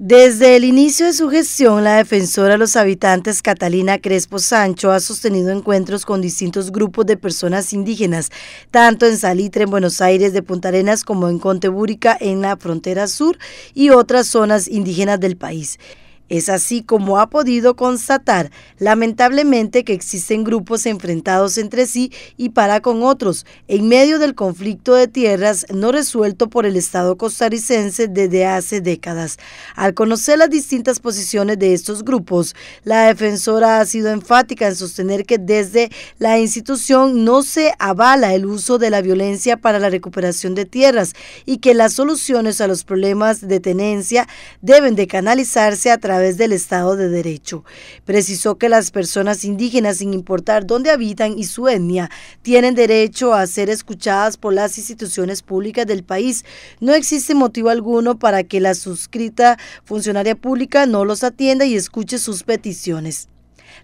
Desde el inicio de su gestión, la defensora de los habitantes Catalina Crespo Sancho ha sostenido encuentros con distintos grupos de personas indígenas, tanto en Salitre, en Buenos Aires, de Punta Arenas, como en Contebúrica, en la frontera sur y otras zonas indígenas del país. Es así como ha podido constatar, lamentablemente, que existen grupos enfrentados entre sí y para con otros, en medio del conflicto de tierras no resuelto por el Estado costarricense desde hace décadas. Al conocer las distintas posiciones de estos grupos, la defensora ha sido enfática en sostener que desde la institución no se avala el uso de la violencia para la recuperación de tierras y que las soluciones a los problemas de tenencia deben de canalizarse a través través del Estado de Derecho. Precisó que las personas indígenas, sin importar dónde habitan y su etnia, tienen derecho a ser escuchadas por las instituciones públicas del país. No existe motivo alguno para que la suscrita funcionaria pública no los atienda y escuche sus peticiones.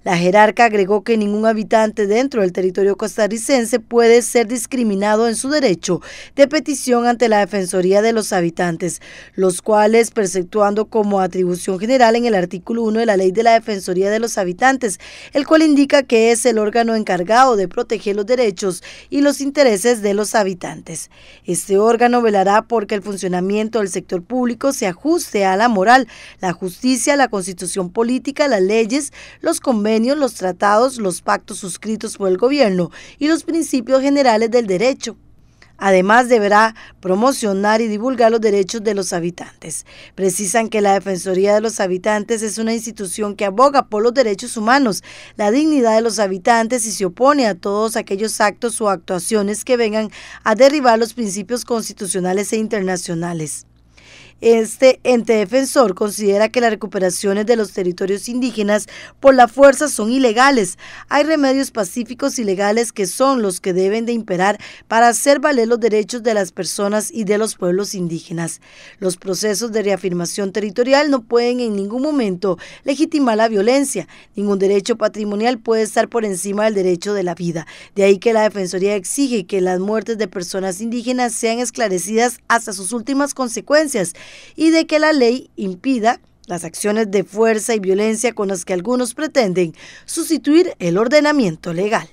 La jerarca agregó que ningún habitante dentro del territorio costarricense puede ser discriminado en su derecho de petición ante la Defensoría de los Habitantes, los cuales, perceptuando como atribución general en el artículo 1 de la Ley de la Defensoría de los Habitantes, el cual indica que es el órgano encargado de proteger los derechos y los intereses de los habitantes. Este órgano velará porque el funcionamiento del sector público se ajuste a la moral, la justicia, la constitución política, las leyes, los convenios, los tratados, los pactos suscritos por el gobierno y los principios generales del derecho. Además, deberá promocionar y divulgar los derechos de los habitantes. Precisan que la Defensoría de los Habitantes es una institución que aboga por los derechos humanos, la dignidad de los habitantes y se opone a todos aquellos actos o actuaciones que vengan a derribar los principios constitucionales e internacionales. Este ente defensor considera que las recuperaciones de los territorios indígenas por la fuerza son ilegales. Hay remedios pacíficos y legales que son los que deben de imperar para hacer valer los derechos de las personas y de los pueblos indígenas. Los procesos de reafirmación territorial no pueden en ningún momento legitimar la violencia. Ningún derecho patrimonial puede estar por encima del derecho de la vida. De ahí que la Defensoría exige que las muertes de personas indígenas sean esclarecidas hasta sus últimas consecuencias y de que la ley impida las acciones de fuerza y violencia con las que algunos pretenden sustituir el ordenamiento legal.